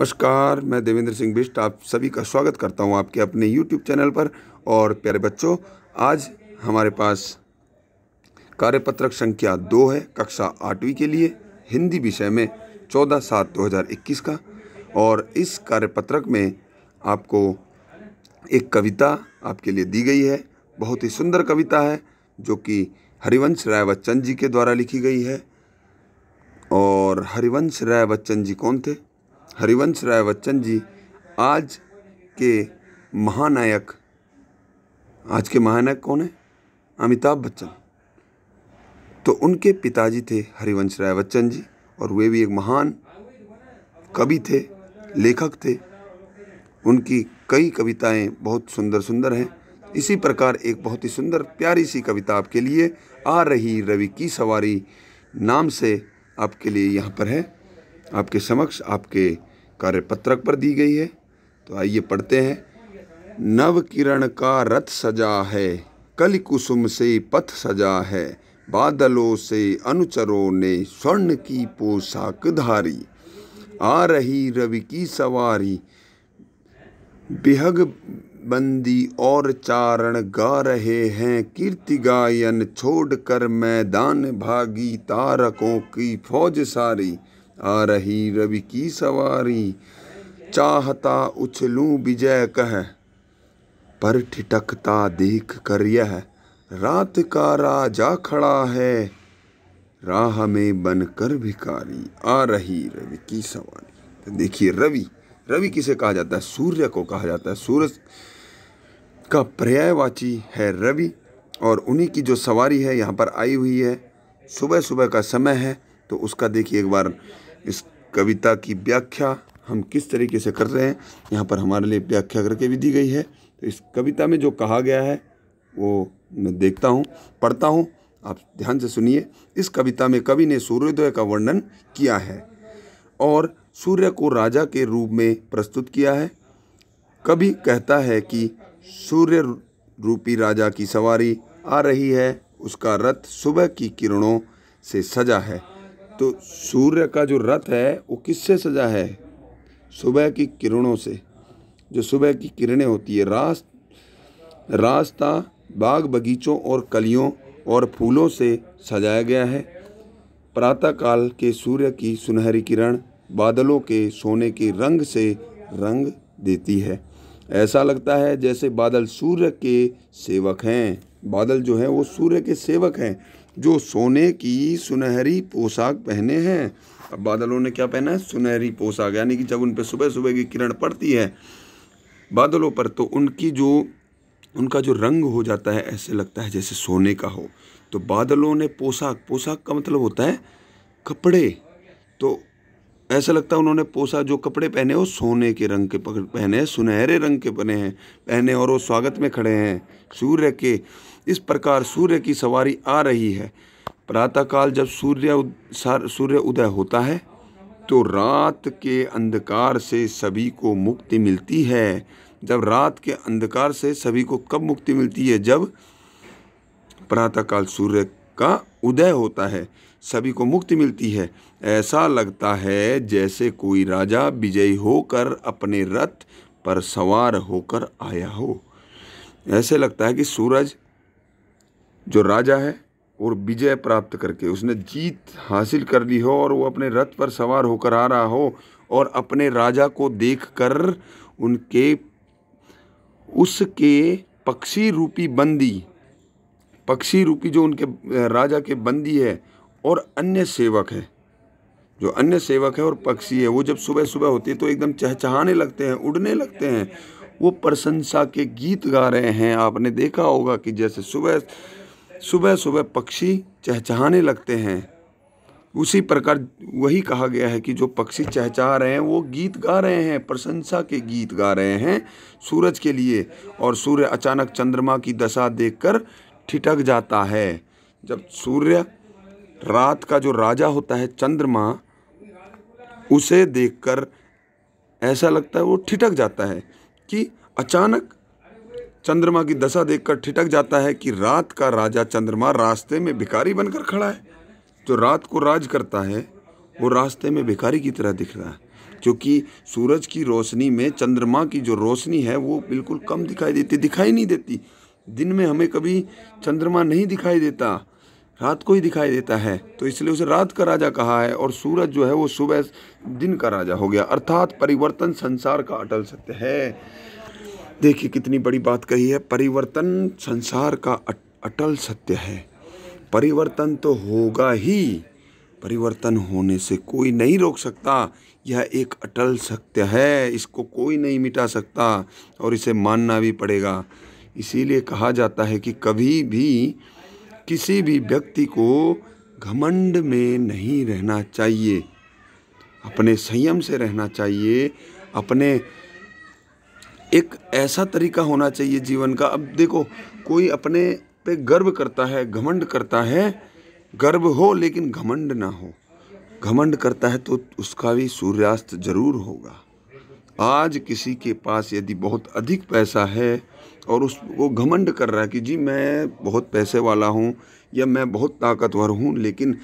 नमस्कार मैं देवेंद्र सिंह बिष्ट आप सभी का स्वागत करता हूं आपके अपने यूट्यूब चैनल पर और प्यारे बच्चों आज हमारे पास कार्यपत्रक संख्या दो है कक्षा आठवीं के लिए हिंदी विषय में चौदह सात दो हज़ार इक्कीस का और इस कार्यपत्रक में आपको एक कविता आपके लिए दी गई है बहुत ही सुंदर कविता है जो कि हरिवंश राय बच्चन जी के द्वारा लिखी गई है और हरिवंश राय बच्चन जी कौन थे हरिवंश राय बच्चन जी आज के महानायक आज के महानायक कौन है अमिताभ बच्चन तो उनके पिताजी थे हरिवंश राय बच्चन जी और वे भी एक महान कवि थे लेखक थे उनकी कई कविताएं बहुत सुंदर सुंदर हैं इसी प्रकार एक बहुत ही सुंदर प्यारी सी कविता आपके लिए आ रही रवि की सवारी नाम से आपके लिए यहाँ पर है आपके समक्ष आपके कार्यपत्रक पर दी गई है तो आइए पढ़ते हैं नव किरण का रथ सजा है कल कुसुम से पथ सजा है बादलों से अनुचरों ने स्वर्ण की पोशाक धारी आ रही रवि की सवारी बिहग बंदी और चारण गा रहे हैं कीर्ति गायन छोड़कर मैदान भागी तारकों की फौज सारी आ रही रवि की सवारी चाहता उछलू विजय कह पर ठिटकता देख कर यह रात का राजा खड़ा है राह में बनकर भिकारी आ रही रवि की सवारी तो देखिए रवि रवि किसे कहा जाता है सूर्य को कहा जाता है सूरज का पर्यायवाची है रवि और उन्हीं की जो सवारी है यहाँ पर आई हुई है सुबह सुबह का समय है तो उसका देखिए एक बार इस कविता की व्याख्या हम किस तरीके से कर रहे हैं यहाँ पर हमारे लिए व्याख्या करके भी दी गई है तो इस कविता में जो कहा गया है वो मैं देखता हूँ पढ़ता हूँ आप ध्यान से सुनिए इस कविता में कवि ने सूर्योदय का वर्णन किया है और सूर्य को राजा के रूप में प्रस्तुत किया है कवि कहता है कि सूर्य रूपी राजा की सवारी आ रही है उसका रथ सुबह की किरणों से सजा है तो सूर्य का जो रथ है वो किससे सजा है सुबह की किरणों से जो सुबह की किरणें होती है रास रास्ता बाग बगीचों और कलियों और फूलों से सजाया गया है प्रातःकाल के सूर्य की सुनहरी किरण बादलों के सोने के रंग से रंग देती है ऐसा लगता है जैसे बादल सूर्य के सेवक हैं बादल जो हैं वो सूर्य के सेवक हैं जो सोने की सुनहरी पोशाक पहने हैं अब बादलों ने क्या पहना है सुनहरी पोशाक यानी कि जब उन पर सुबह सुबह की किरण पड़ती है बादलों पर तो उनकी जो उनका जो रंग हो जाता है ऐसे लगता है जैसे सोने का हो तो बादलों ने पोशाक पोशाक का मतलब होता है कपड़े तो ऐसा लगता है उन्होंने पोसा जो कपड़े पहने वो सोने के रंग के पकड़ पहने हैं सुनहरे रंग के बने हैं पहने और वो स्वागत में खड़े हैं सूर्य के इस प्रकार सूर्य की सवारी आ रही है प्रातःकाल जब सूर्य सूर्य उदय होता है तो रात के अंधकार से सभी को मुक्ति मिलती है जब रात के अंधकार से सभी को कब मुक्ति मिलती है जब प्रातःकाल सूर्य का उदय होता है सभी को मुक्ति मिलती है ऐसा लगता है जैसे कोई राजा विजयी होकर अपने रथ पर सवार होकर आया हो ऐसे लगता है कि सूरज जो राजा है और विजय प्राप्त करके उसने जीत हासिल कर ली हो और वो अपने रथ पर सवार होकर आ रहा हो और अपने राजा को देखकर उनके उसके पक्षी रूपी बंदी पक्षी रूपी जो उनके राजा के बंदी है और अन्य सेवक है जो अन्य सेवक है और पक्षी है वो जब सुबह सुबह होती है तो एकदम चहचहाने लगते हैं उड़ने लगते हैं वो प्रशंसा के गीत गा रहे हैं आपने देखा होगा कि जैसे सुबह सुबह सुबह पक्षी चहचहाने लगते हैं उसी प्रकार वही कहा गया है कि जो पक्षी चहचहा रहे हैं वो गीत गा रहे हैं प्रशंसा के गीत गा रहे हैं सूरज के लिए और सूर्य अचानक चंद्रमा की दशा देखकर ठिठक जाता है जब सूर्य रात का जो राजा होता है चंद्रमा उसे देखकर ऐसा लगता है वो ठिठक जाता है कि अचानक चंद्रमा की दशा देखकर ठिठक जाता है कि रात का राजा चंद्रमा रास्ते में भिखारी बनकर खड़ा है जो रात को राज करता है वो रास्ते में भिखारी की तरह दिख रहा है क्योंकि सूरज की रोशनी में चंद्रमा की जो रोशनी है वो बिल्कुल कम दिखाई देती दिखाई नहीं देती दिन में हमें कभी चंद्रमा नहीं दिखाई देता रात को ही दिखाई देता है तो इसलिए उसे रात का राजा कहा है और सूरज जो है वो सुबह दिन का राजा हो गया अर्थात परिवर्तन संसार का अटल सत्य है देखिए कितनी बड़ी बात कही है परिवर्तन संसार का अट, अटल सत्य है परिवर्तन तो होगा ही परिवर्तन होने से कोई नहीं रोक सकता यह एक अटल सत्य है इसको कोई नहीं मिटा सकता और इसे मानना भी पड़ेगा इसीलिए कहा जाता है कि कभी भी किसी भी व्यक्ति को घमंड में नहीं रहना चाहिए अपने संयम से रहना चाहिए अपने एक ऐसा तरीका होना चाहिए जीवन का अब देखो कोई अपने पे गर्व करता है घमंड करता है गर्व हो लेकिन घमंड ना हो घमंड करता है तो उसका भी सूर्यास्त जरूर होगा आज किसी के पास यदि बहुत अधिक पैसा है और उसको घमंड कर रहा है कि जी मैं बहुत पैसे वाला हूँ या मैं बहुत ताकतवर हूँ लेकिन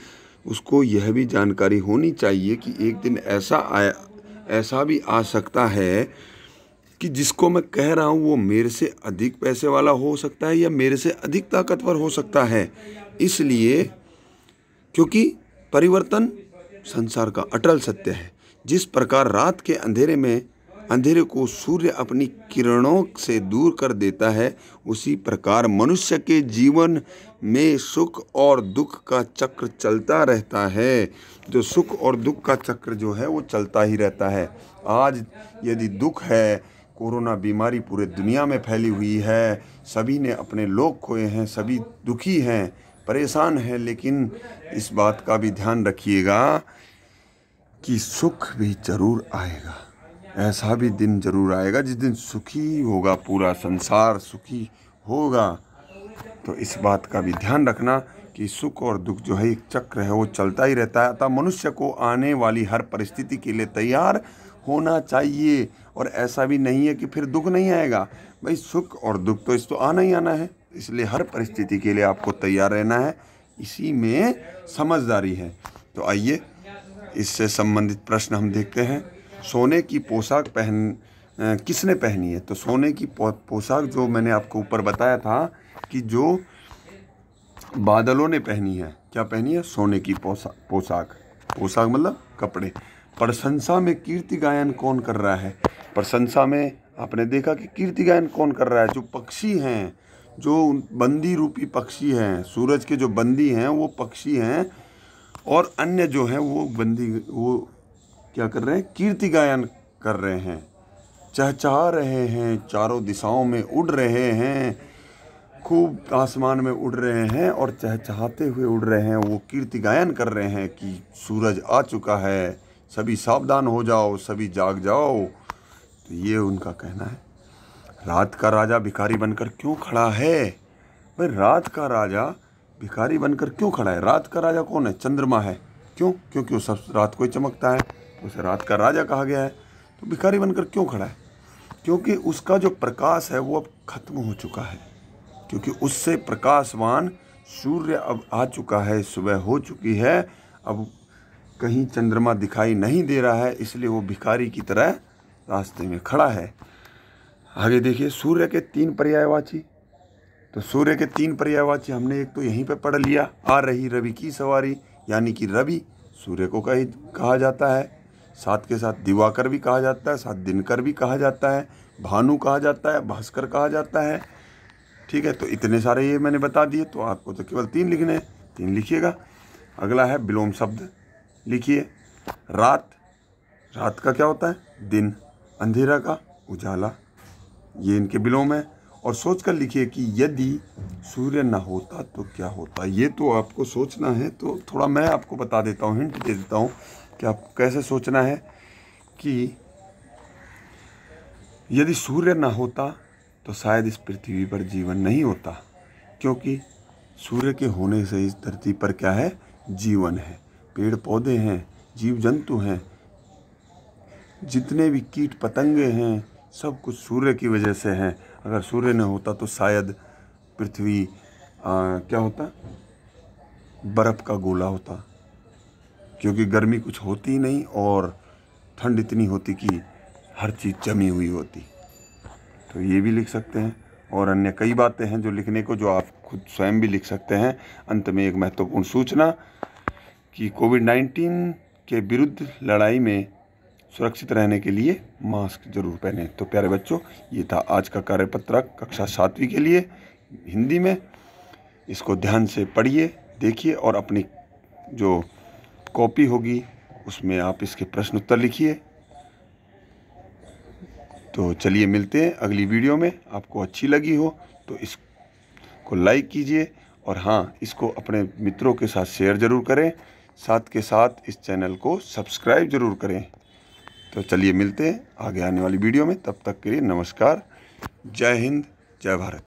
उसको यह भी जानकारी होनी चाहिए कि एक दिन ऐसा आया ऐसा भी आ सकता है कि जिसको मैं कह रहा हूँ वो मेरे से अधिक पैसे वाला हो सकता है या मेरे से अधिक ताकतवर हो सकता है इसलिए क्योंकि परिवर्तन संसार का अटल सत्य है जिस प्रकार रात के अंधेरे में अंधेरे को सूर्य अपनी किरणों से दूर कर देता है उसी प्रकार मनुष्य के जीवन में सुख और दुख का चक्र चलता रहता है जो सुख और दुख का चक्र जो है वो चलता ही रहता है आज यदि दुख है कोरोना बीमारी पूरे दुनिया में फैली हुई है सभी ने अपने लोग खोए हैं सभी दुखी हैं परेशान हैं लेकिन इस बात का भी ध्यान रखिएगा कि सुख भी जरूर आएगा ऐसा भी दिन जरूर आएगा जिस दिन सुखी होगा पूरा संसार सुखी होगा तो इस बात का भी ध्यान रखना कि सुख और दुख जो है एक चक्र है वो चलता ही रहता है अतः मनुष्य को आने वाली हर परिस्थिति के लिए तैयार होना चाहिए और ऐसा भी नहीं है कि फिर दुख नहीं आएगा भाई सुख और दुख तो इस तो आना ही आना है इसलिए हर परिस्थिति के लिए आपको तैयार रहना है इसी में समझदारी है तो आइए इससे संबंधित प्रश्न हम देखते हैं सोने की पोशाक पहन किसने पहनी है तो सोने की पोशाक जो मैंने आपको ऊपर बताया था कि जो बादलों ने पहनी है क्या पहनी है सोने की पोशाक पोशाक पोशाक मतलब कपड़े प्रशंसा में कीर्ति गायन कौन कर रहा है प्रशंसा में आपने देखा कि कीर्ति गायन कौन कर रहा है जो पक्षी हैं जो बंदी रूपी पक्षी हैं सूरज के जो बंदी हैं वो पक्षी हैं और अन्य जो हैं वो बंदी वो क्या कर रहे हैं कीर्ति गायन कर रहे हैं चहचहा रहे हैं चारों दिशाओं में उड़ रहे हैं खूब आसमान में उड़ रहे हैं और चहचहाते हुए उड़ रहे हैं वो कीर्ति गायन कर रहे हैं कि सूरज आ चुका है सभी सावधान हो जाओ सभी जाग जाओ तो ये उनका कहना है रात का राजा भिखारी बनकर क्यों खड़ा है भाई रात का राजा भिखारी बनकर क्यों खड़ा है रात का राजा कौन है चंद्रमा है क्यों क्योंकि वो सब रात को ही चमकता है उसे रात का राजा कहा गया है तो भिखारी बनकर क्यों खड़ा है क्योंकि उसका जो प्रकाश है वो अब खत्म हो चुका है क्योंकि उससे प्रकाशवान सूर्य अब आ चुका है सुबह हो चुकी है अब कहीं चंद्रमा दिखाई नहीं दे रहा है इसलिए वो भिखारी की तरह रास्ते में खड़ा है आगे देखिए सूर्य के तीन पर्यायवाची तो सूर्य के तीन पर्यायवाची हमने एक तो यहीं पे पढ़ लिया आ रही रवि की सवारी यानी कि रवि सूर्य को कही कहा जाता है साथ के साथ दिवाकर भी कहा जाता है साथ दिनकर भी कहा जाता है भानु कहा जाता है भास्कर कहा जाता है ठीक है तो इतने सारे ये मैंने बता दिए तो आपको तो केवल तीन लिखने हैं तीन लिखिएगा अगला है विलोम शब्द लिखिए रात रात का क्या होता है दिन अंधेरा का उजाला ये इनके विलोम है और सोच कर लिखिए कि यदि सूर्य ना होता तो क्या होता ये तो आपको सोचना है तो थोड़ा मैं आपको बता देता हूँ हिंट दे देता हूँ कि आप कैसे सोचना है कि यदि सूर्य ना होता तो शायद इस पृथ्वी पर जीवन नहीं होता क्योंकि सूर्य के होने से इस धरती पर क्या है जीवन है पेड़ पौधे हैं जीव जंतु हैं जितने भी कीट पतंगे हैं सब कुछ सूर्य की वजह से हैं अगर सूर्य न होता तो शायद पृथ्वी क्या होता बर्फ़ का गोला होता क्योंकि गर्मी कुछ होती नहीं और ठंड इतनी होती कि हर चीज़ जमी हुई होती तो ये भी लिख सकते हैं और अन्य कई बातें हैं जो लिखने को जो आप खुद स्वयं भी लिख सकते हैं अंत में एक महत्वपूर्ण सूचना कि कोविड नाइन्टीन के विरुद्ध लड़ाई में सुरक्षित रहने के लिए मास्क जरूर पहने तो प्यारे बच्चों ये था आज का कार्यपत्रक कक्षा सातवीं के लिए हिंदी में इसको ध्यान से पढ़िए देखिए और अपनी जो कॉपी होगी उसमें आप इसके प्रश्न उत्तर लिखिए तो चलिए मिलते हैं अगली वीडियो में आपको अच्छी लगी हो तो इसको लाइक कीजिए और हाँ इसको अपने मित्रों के साथ शेयर ज़रूर करें साथ के साथ इस चैनल को सब्सक्राइब ज़रूर करें तो चलिए मिलते हैं आगे आने वाली वीडियो में तब तक के लिए नमस्कार जय हिंद जय भारत